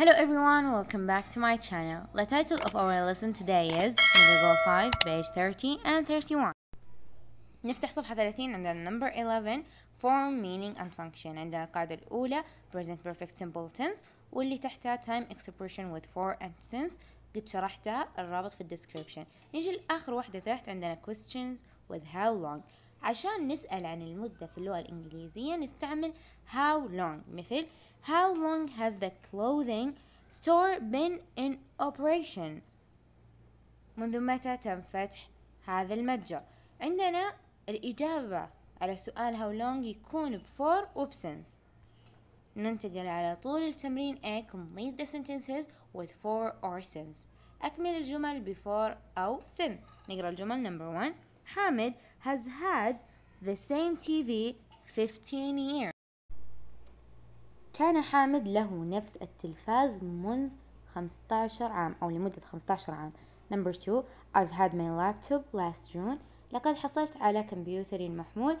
Hello everyone, welcome back to my channel. The title of our lesson today is Medieval 5, page 30 and 31. نفتح صفحة 30 عندنا number 11 form, meaning and function عندنا القاعدة الأولى present perfect simple tense واللي تحتها time expression with for and since قد شرحتها الرابط في الديسكريبشن نيجي لآخر واحدة تحت عندنا questions with how long عشان نسأل عن المدة في اللغة الإنجليزية نستعمل how long مثل how long has the clothing store been in operation؟ منذ متى تم فتح هذا المتجر؟ عندنا الإجابة على سؤال how long يكون before و since ننتقل على طول التمرين A complete the sentences with for or since أكمل الجمل before أو since نقرأ الجمل number one حامد has had the same TV 15 years كان حامد له نفس التلفاز منذ 15 عام أو لمدة 15 عام نمبر two, I've had my laptop last June لقد حصلت على كمبيوتري المحمول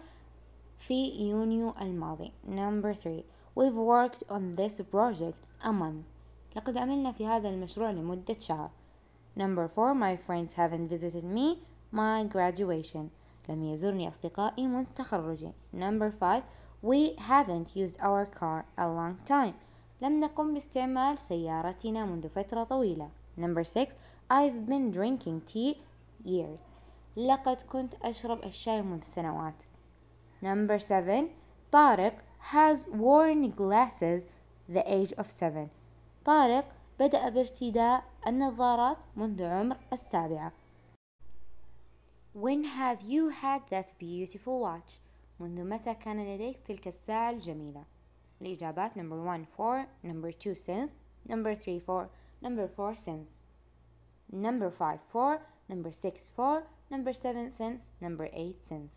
في يونيو الماضي نمبر three, We've worked on this project a month لقد عملنا في هذا المشروع لمدة شهر Number four, My friends haven't visited me my graduation لم يزرني أصدقائي منذ تخرجي Number five, We haven't used our car a long time. لم نقم باستعمال سيارتنا منذ فترة طويلة. Number six, I've been drinking tea years. لقد كنت أشرب الشاي منذ سنوات. Number seven, طارق has worn glasses the age of seven. طارق بدأ بارتداء النظارات منذ عمر السابعة. When have you had that beautiful watch? منذ متى كان لديك تلك الساعة الجميلة؟ الإجابات number 1 4 number 2 since number 3 for نمبر 4 since نمبر 5 4 number 6 4 number 7 since نمبر 8 since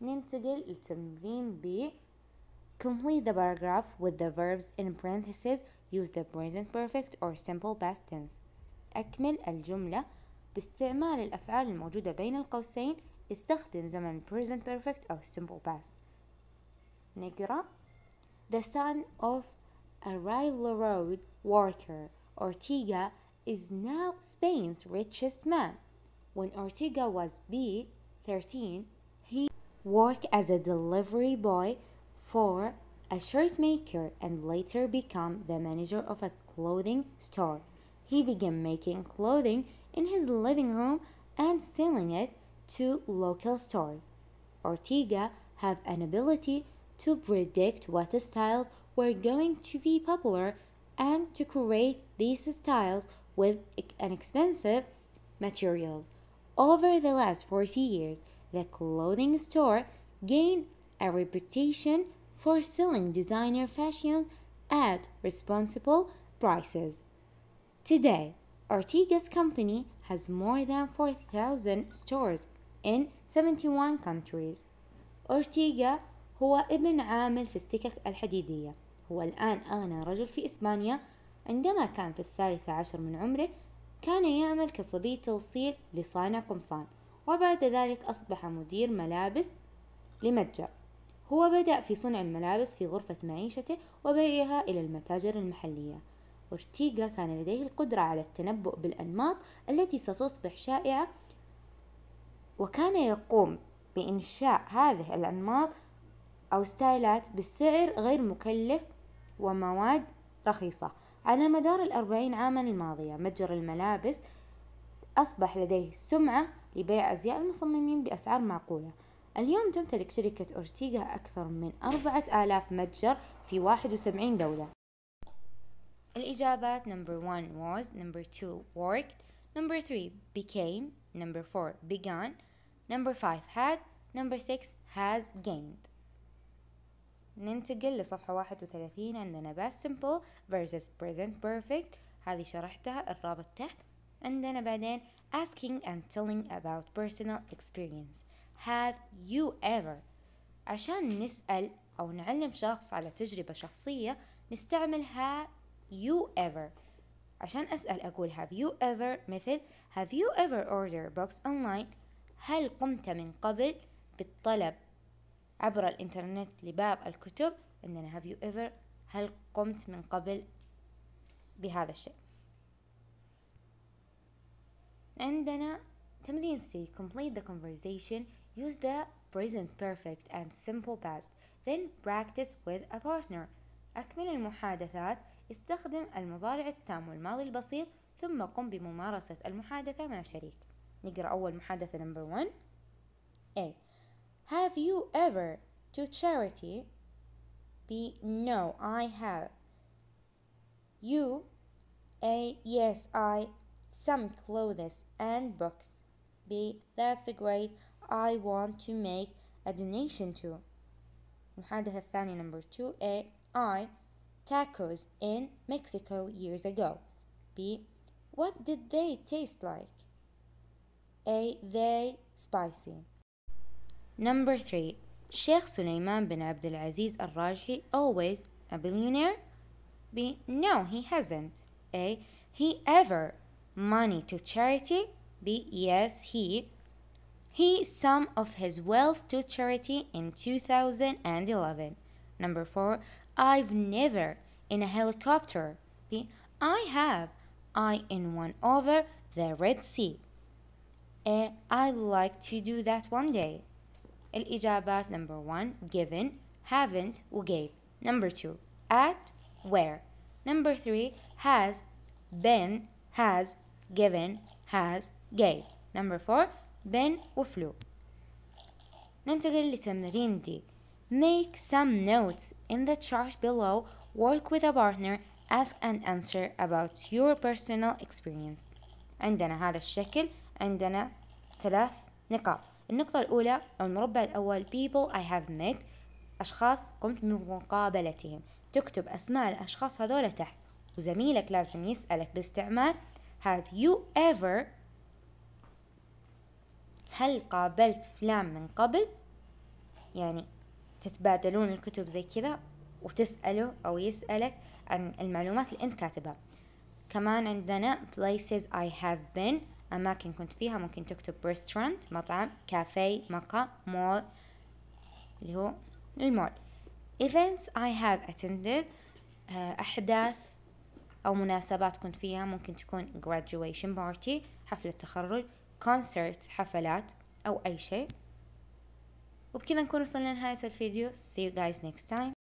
ننتقل للتمرين ب Complete the paragraph with the verbs in parentheses use the present perfect or simple past tense أكمل الجملة باستعمال الأفعال الموجودة بين القوسين استخدم زمن present perfect أو simple past نقرأ The son of a railroad worker Ortega is now Spain's richest man When Ortega was B13 he worked as a delivery boy for a shirt maker and later became the manager of a clothing store. He began making clothing in his living room and selling it to local stores. Ortega have an ability to predict what styles were going to be popular and to create these styles with an expensive material. Over the last 40 years, the clothing store gained a reputation for selling designer fashion at responsible prices. Today, Ortega's company has more than 4,000 stores in 71 countries أورتيغا هو ابن عامل في السكك الحديدية هو الآن أغنى رجل في إسبانيا عندما كان في الثالثة عشر من عمره كان يعمل كصبي توصيل لصانع قمصان وبعد ذلك أصبح مدير ملابس لمتجر هو بدأ في صنع الملابس في غرفة معيشته وبيعها إلى المتاجر المحلية أورتيغا كان لديه القدرة على التنبؤ بالأنماط التي ستصبح شائعة وكان يقوم بإنشاء هذه الأنماط أو ستايلات بالسعر غير مكلف ومواد رخيصة على مدار الأربعين عاما الماضية متجر الملابس أصبح لديه سمعة لبيع أزياء المصممين بأسعار معقولة اليوم تمتلك شركة أورتيغا أكثر من أربعة آلاف متجر في واحد وسبعين دولة الإجابات number one was number two worked number three became number four began number 5 had number 6 has gained ننتقل لصفحة 31 عندنا past simple versus present perfect هذه شرحتها الرابط تحت عندنا بعدين asking and telling about personal experience have you ever عشان نسأل أو نعلم شخص على تجربة شخصية نستعمل have you ever عشان أسأل أقول have you ever مثل have you ever ordered books online هل قمت من قبل بالطلب عبر الإنترنت لباب الكتب عندنا have you ever هل قمت من قبل بهذا الشيء عندنا تمرين C complete the conversation use the present perfect and simple past then practice with a partner أكمل المحادثات استخدم المضارع التام والماضي البسيط ثم قم بممارسة المحادثة مع شريك نقرأ أول محادثة number one A Have you ever to charity? B No, I have. You A Yes, I. Some clothes and books. B That's great. I want to make a donation to. محادثة الثانية number 2A I tacos in Mexico years ago. B what did they taste like? a they spicy. Number three, Sheikh Sulaiman bin Abdul Aziz Al Rajhi always a billionaire? B. No, he hasn't. A. He ever money to charity? B. Yes, he. He some of his wealth to charity in 2011. Number four, I've never in a helicopter. B. I have. I in one over the Red Sea. I'd like to do that one day. الإجابات number one given haven't وgave number two at where number three has been has given has gave number four been وفلو ننتقل لتمرين دي make some notes in the chart below work with a partner ask and answer about your personal experience عندنا هذا الشكل عندنا ثلاث نقاط النقطة الأولى أو المربع الأول people I have met أشخاص قمت بمقابلتهم تكتب أسماء الأشخاص هذول تحت وزميلك لازم يسألك باستعمال have you ever هل قابلت فلان من قبل يعني تتبادلون الكتب زي كذا وتسأله أو يسألك عن المعلومات اللي أنت كاتبها كمان عندنا places I have been أماكن كنت فيها ممكن تكتب ريستورانت مطعم كافي مقهى مول اللي هو المول events I have attended آه، أحداث أو مناسبات كنت فيها ممكن تكون graduation party حفلة تخرج concert حفلات أو أي شيء وبكذا نكون وصلنا لنهاية الفيديو see you guys next time